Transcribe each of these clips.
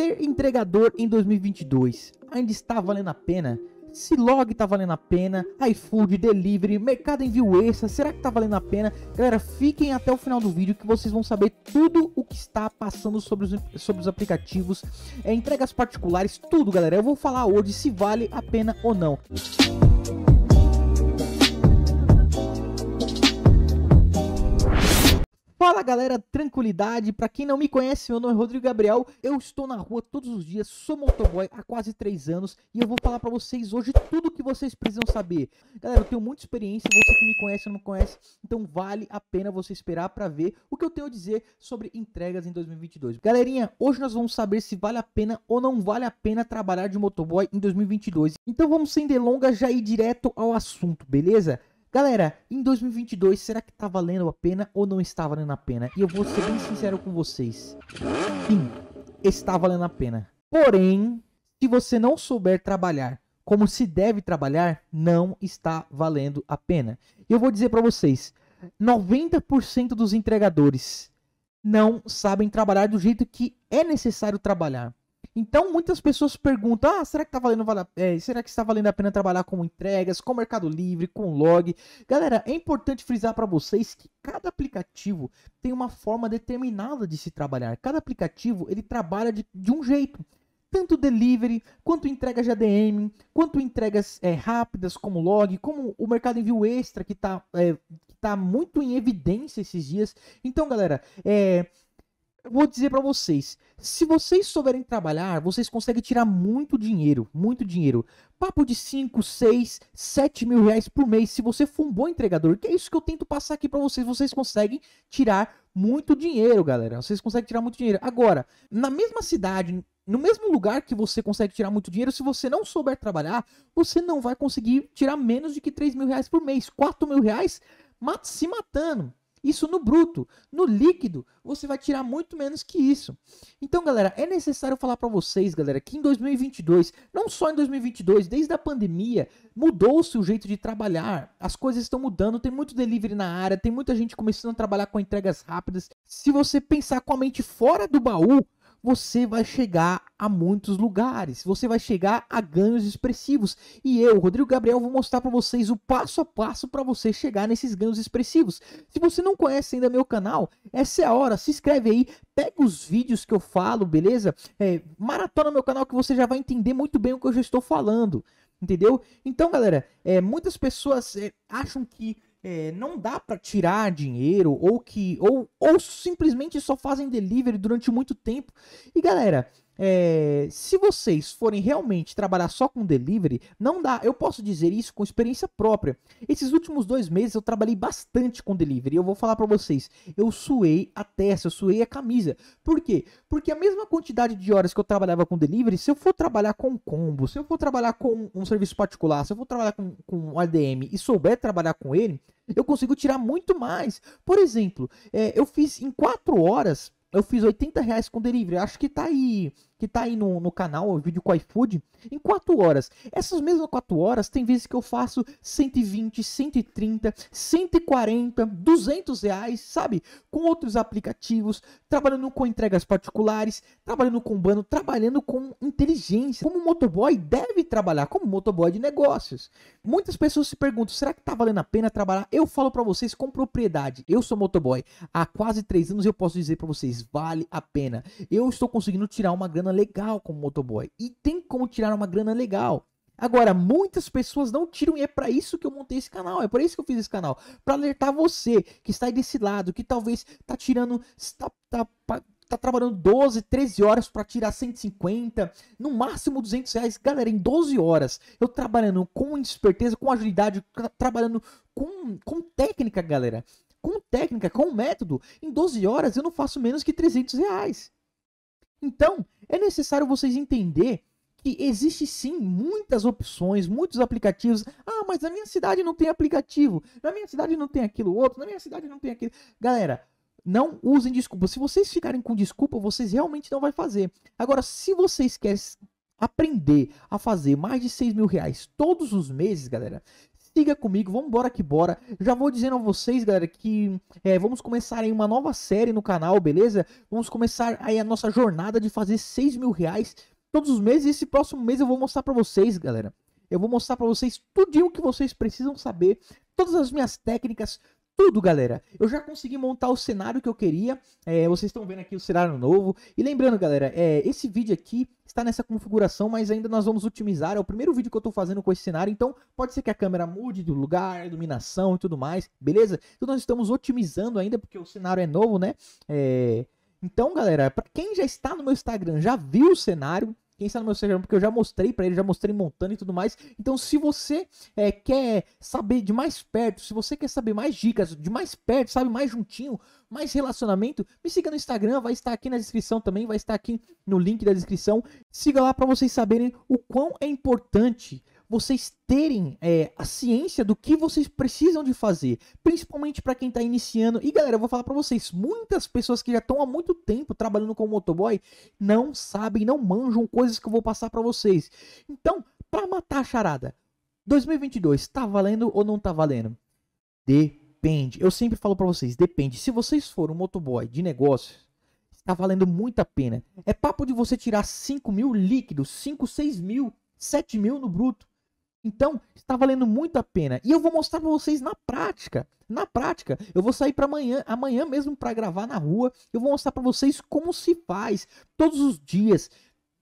ter entregador em 2022 ainda está valendo a pena? Se log está valendo a pena, iFood, delivery, mercado envio extra, será que está valendo a pena? Galera, fiquem até o final do vídeo que vocês vão saber tudo o que está passando sobre os, sobre os aplicativos, é, entregas particulares, tudo galera. Eu vou falar hoje se vale a pena ou não. Música Fala galera, tranquilidade. Para quem não me conhece, meu nome é Rodrigo Gabriel. Eu estou na rua todos os dias, sou motoboy há quase 3 anos e eu vou falar para vocês hoje tudo o que vocês precisam saber. Galera, eu tenho muita experiência, você que me conhece ou não conhece, então vale a pena você esperar para ver o que eu tenho a dizer sobre entregas em 2022. Galerinha, hoje nós vamos saber se vale a pena ou não vale a pena trabalhar de motoboy em 2022. Então vamos sem delongas já ir direto ao assunto, beleza? Galera, em 2022, será que tá valendo a pena ou não está valendo a pena? E eu vou ser bem sincero com vocês. Sim, está valendo a pena. Porém, se você não souber trabalhar como se deve trabalhar, não está valendo a pena. Eu vou dizer para vocês, 90% dos entregadores não sabem trabalhar do jeito que é necessário trabalhar. Então muitas pessoas perguntam: ah, será que tá valendo é, será que está valendo a pena trabalhar com entregas, com Mercado Livre, com log? Galera, é importante frisar para vocês que cada aplicativo tem uma forma determinada de se trabalhar. Cada aplicativo ele trabalha de, de um jeito. Tanto delivery, quanto entregas de ADM, quanto entregas é, rápidas como log, como o mercado envio extra que está é, eh, tá muito em evidência esses dias. Então, galera, é, eu vou dizer para vocês, se vocês souberem trabalhar, vocês conseguem tirar muito dinheiro, muito dinheiro. Papo de 5, 6, 7 mil reais por mês, se você for um bom entregador, que é isso que eu tento passar aqui para vocês, vocês conseguem tirar muito dinheiro, galera. Vocês conseguem tirar muito dinheiro. Agora, na mesma cidade, no mesmo lugar que você consegue tirar muito dinheiro, se você não souber trabalhar, você não vai conseguir tirar menos de que 3 mil reais por mês. 4 mil reais, se matando. Isso no bruto, no líquido, você vai tirar muito menos que isso. Então, galera, é necessário falar para vocês, galera, que em 2022, não só em 2022, desde a pandemia, mudou-se o jeito de trabalhar. As coisas estão mudando, tem muito delivery na área, tem muita gente começando a trabalhar com entregas rápidas. Se você pensar com a mente fora do baú, você vai chegar a muitos lugares, você vai chegar a ganhos expressivos. E eu, Rodrigo Gabriel, vou mostrar para vocês o passo a passo para você chegar nesses ganhos expressivos. Se você não conhece ainda meu canal, essa é a hora, se inscreve aí, pega os vídeos que eu falo, beleza? É, maratona meu canal que você já vai entender muito bem o que eu já estou falando, entendeu? Então, galera, é, muitas pessoas é, acham que é, não dá para tirar dinheiro ou que ou, ou simplesmente só fazem delivery durante muito tempo. E galera, é, se vocês forem realmente trabalhar só com delivery, não dá. Eu posso dizer isso com experiência própria. Esses últimos dois meses eu trabalhei bastante com delivery. Eu vou falar para vocês, eu suei a testa, eu suei a camisa. Por quê? Porque a mesma quantidade de horas que eu trabalhava com delivery, se eu for trabalhar com combo, se eu for trabalhar com um serviço particular, se eu for trabalhar com, com ADM e souber trabalhar com ele, eu consigo tirar muito mais. Por exemplo, é, eu fiz em 4 horas, eu fiz 80 reais com delivery. Acho que tá aí que tá aí no, no canal, o vídeo com iFood, em 4 horas. Essas mesmas 4 horas, tem vezes que eu faço 120, 130, 140, 200 reais, sabe? Com outros aplicativos, trabalhando com entregas particulares, trabalhando com bando, trabalhando com inteligência. Como motoboy deve trabalhar, como motoboy de negócios. Muitas pessoas se perguntam, será que tá valendo a pena trabalhar? Eu falo para vocês com propriedade, eu sou motoboy. Há quase 3 anos eu posso dizer para vocês, vale a pena. Eu estou conseguindo tirar uma grana grana legal como motoboy. E tem como tirar uma grana legal. Agora, muitas pessoas não tiram e é para isso que eu montei esse canal, é para isso que eu fiz esse canal, para alertar você que está aí desse lado, que talvez tá tirando tá, tá, tá trabalhando 12, 13 horas para tirar 150, no máximo 200 reais. Galera, em 12 horas, eu trabalhando com esperteza, com agilidade, trabalhando com, com técnica, galera. Com técnica, com método, em 12 horas eu não faço menos que 300 reais. Então, é necessário vocês entender que existe sim muitas opções, muitos aplicativos. Ah, mas na minha cidade não tem aplicativo. Na minha cidade não tem aquilo outro. Na minha cidade não tem aquilo. Galera, não usem desculpa. Se vocês ficarem com desculpa, vocês realmente não vai fazer. Agora, se vocês querem aprender a fazer mais de 6 mil reais todos os meses, galera, siga comigo, vamos embora que bora. Já vou dizendo a vocês, galera, que é, vamos começar aí uma nova série no canal, beleza? Vamos começar aí a nossa jornada de fazer 6 mil reais todos os meses. E esse próximo mês eu vou mostrar para vocês, galera. Eu vou mostrar para vocês tudinho o que vocês precisam saber, todas as minhas técnicas, tudo, galera. Eu já consegui montar o cenário que eu queria. É, vocês estão vendo aqui o cenário novo. E lembrando, galera, é, esse vídeo aqui está nessa configuração, mas ainda nós vamos otimizar. É o primeiro vídeo que eu estou fazendo com esse cenário, então pode ser que a câmera mude de lugar, iluminação e tudo mais, beleza? Então nós estamos otimizando ainda, porque o cenário é novo, né? É... Então, galera, para quem já está no meu Instagram, já viu o cenário, quem está no meu Instagram, porque eu já mostrei para ele, já mostrei montando e tudo mais. Então, se você é, quer saber de mais perto, se você quer saber mais dicas de mais perto, sabe, mais juntinho, mais relacionamento, me siga no Instagram, vai estar aqui na descrição também, vai estar aqui no link da descrição. Siga lá para vocês saberem o quão é importante vocês terem é, a ciência do que vocês precisam de fazer, principalmente para quem está iniciando. E galera, eu vou falar para vocês, muitas pessoas que já estão há muito tempo trabalhando com motoboy não sabem, não manjam coisas que eu vou passar para vocês. Então, para matar a charada, 2022 está valendo ou não está valendo? Depende. Eu sempre falo para vocês, depende. Se vocês forem um motoboy de negócios, está valendo muito a pena. É papo de você tirar 5 mil líquidos, 5, 6 mil, 7 mil no bruto. Então, está valendo muito a pena. E eu vou mostrar para vocês na prática. Na prática, eu vou sair para amanhã, amanhã mesmo para gravar na rua. Eu vou mostrar para vocês como se faz todos os dias.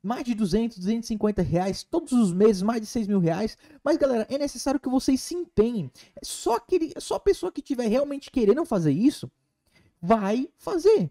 Mais de 200, 250 reais, todos os meses, mais de 6 mil reais. Mas galera, é necessário que vocês se empenhem. Só, aquele, só a pessoa que tiver realmente querendo fazer isso, vai fazer.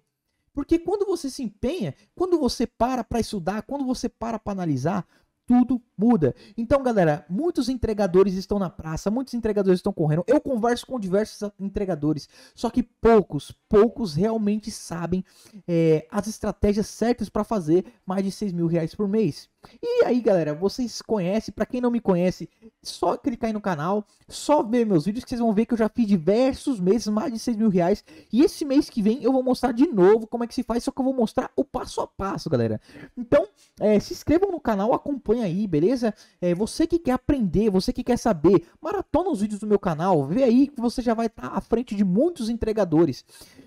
Porque quando você se empenha, quando você para para estudar, quando você para para analisar, tudo muda. Então, galera, muitos entregadores estão na praça, muitos entregadores estão correndo. Eu converso com diversos entregadores, só que poucos, poucos realmente sabem é, as estratégias certas para fazer mais de 6 mil reais por mês. E aí, galera, vocês conhecem, para quem não me conhece, só clicar aí no canal, só ver meus vídeos que vocês vão ver que eu já fiz diversos meses, mais de 6 mil reais. E esse mês que vem eu vou mostrar de novo como é que se faz, só que eu vou mostrar o passo a passo, galera. Então, é, se inscrevam no canal, acompanha aí, beleza? É, você que quer aprender, você que quer saber, maratona os vídeos do meu canal, vê aí que você já vai estar tá à frente de muitos entregadores.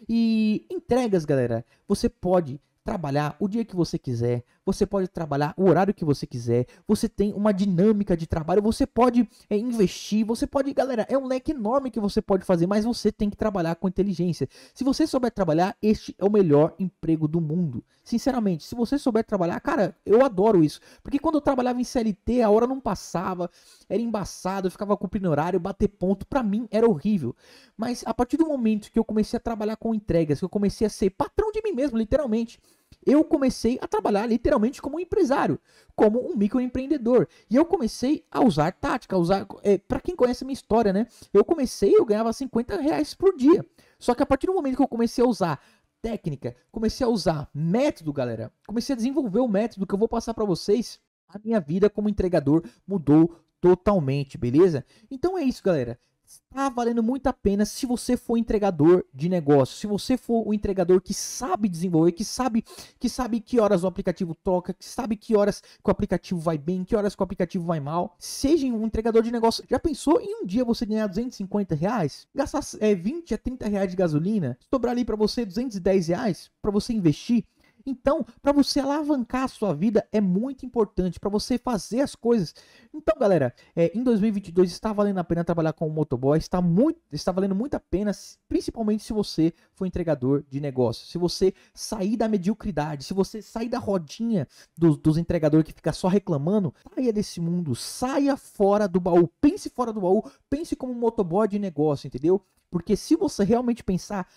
E entregas, galera, você pode trabalhar o dia que você quiser você pode trabalhar o horário que você quiser, você tem uma dinâmica de trabalho, você pode é, investir, você pode, galera, é um leque enorme que você pode fazer, mas você tem que trabalhar com inteligência. Se você souber trabalhar, este é o melhor emprego do mundo. Sinceramente, se você souber trabalhar, cara, eu adoro isso, porque quando eu trabalhava em CLT, a hora não passava, era embaçado, eu ficava cumprindo horário, bater ponto, para mim era horrível. Mas a partir do momento que eu comecei a trabalhar com entregas, que eu comecei a ser patrão de mim mesmo, literalmente, eu comecei a trabalhar literalmente como um empresário, como um microempreendedor. E eu comecei a usar tática, a usar. É, para quem conhece a minha história, né? Eu comecei, eu ganhava 50 reais por dia. Só que a partir do momento que eu comecei a usar técnica, comecei a usar método, galera, comecei a desenvolver o método que eu vou passar para vocês. A minha vida como entregador mudou totalmente, beleza? Então é isso, galera está valendo muito a pena se você for entregador de negócio, se você for um entregador que sabe desenvolver, que sabe que sabe que horas o aplicativo toca, que sabe que horas que o aplicativo vai bem, que horas que o aplicativo vai mal. Seja um entregador de negócio. Já pensou em um dia você ganhar 250 reais, gastar é, 20 a 30 reais de gasolina, sobrar ali para você 210 reais para você investir? Então, para você alavancar a sua vida é muito importante para você fazer as coisas. Então, galera, é, em 2022 está valendo a pena trabalhar como motoboy, está muito, está valendo muito a pena, principalmente se você for entregador de negócio, se você sair da mediocridade, se você sair da rodinha dos entregadores que fica só reclamando, saia desse mundo, saia fora do baú, pense fora do baú, pense como um motoboy de negócio, entendeu? Porque se você realmente pensar,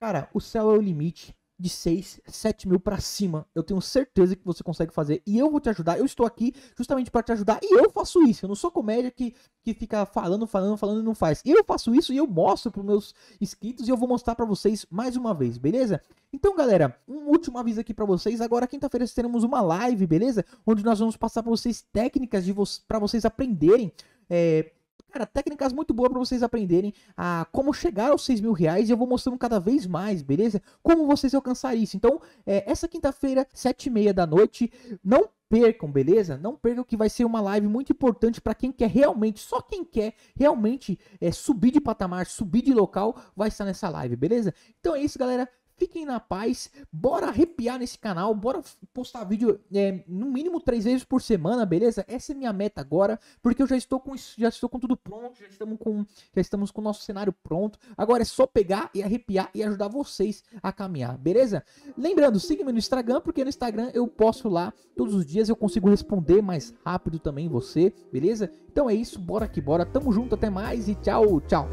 cara, o céu é o limite de 6, 7 mil para cima. Eu tenho certeza que você consegue fazer. E eu vou te ajudar. Eu estou aqui justamente para te ajudar. E eu faço isso. Eu não sou comédia que, que fica falando, falando, falando e não faz. Eu faço isso e eu mostro para meus inscritos. E eu vou mostrar para vocês mais uma vez, beleza? Então, galera, um último aviso aqui para vocês. Agora, quinta-feira, teremos uma live, beleza? Onde nós vamos passar para vocês técnicas vo para vocês aprenderem. É Cara, técnicas muito boas para vocês aprenderem a como chegar aos 6 mil reais e eu vou mostrando cada vez mais, beleza? Como vocês alcançar isso. Então, é, essa quinta-feira, 7 e meia da noite, não percam, beleza? Não percam que vai ser uma live muito importante para quem quer realmente, só quem quer realmente é, subir de patamar, subir de local, vai estar nessa live, beleza? Então é isso, galera. Fiquem na paz, bora arrepiar nesse canal, bora postar vídeo é, no mínimo três vezes por semana, beleza? Essa é minha meta agora, porque eu já estou com já estou com tudo pronto, já estamos com já estamos com o nosso cenário pronto. Agora é só pegar e arrepiar e ajudar vocês a caminhar, beleza? Lembrando, siga-me no Instagram, porque no Instagram eu posso lá todos os dias eu consigo responder mais rápido também você, beleza? Então é isso, bora que bora, tamo junto, até mais e tchau, tchau.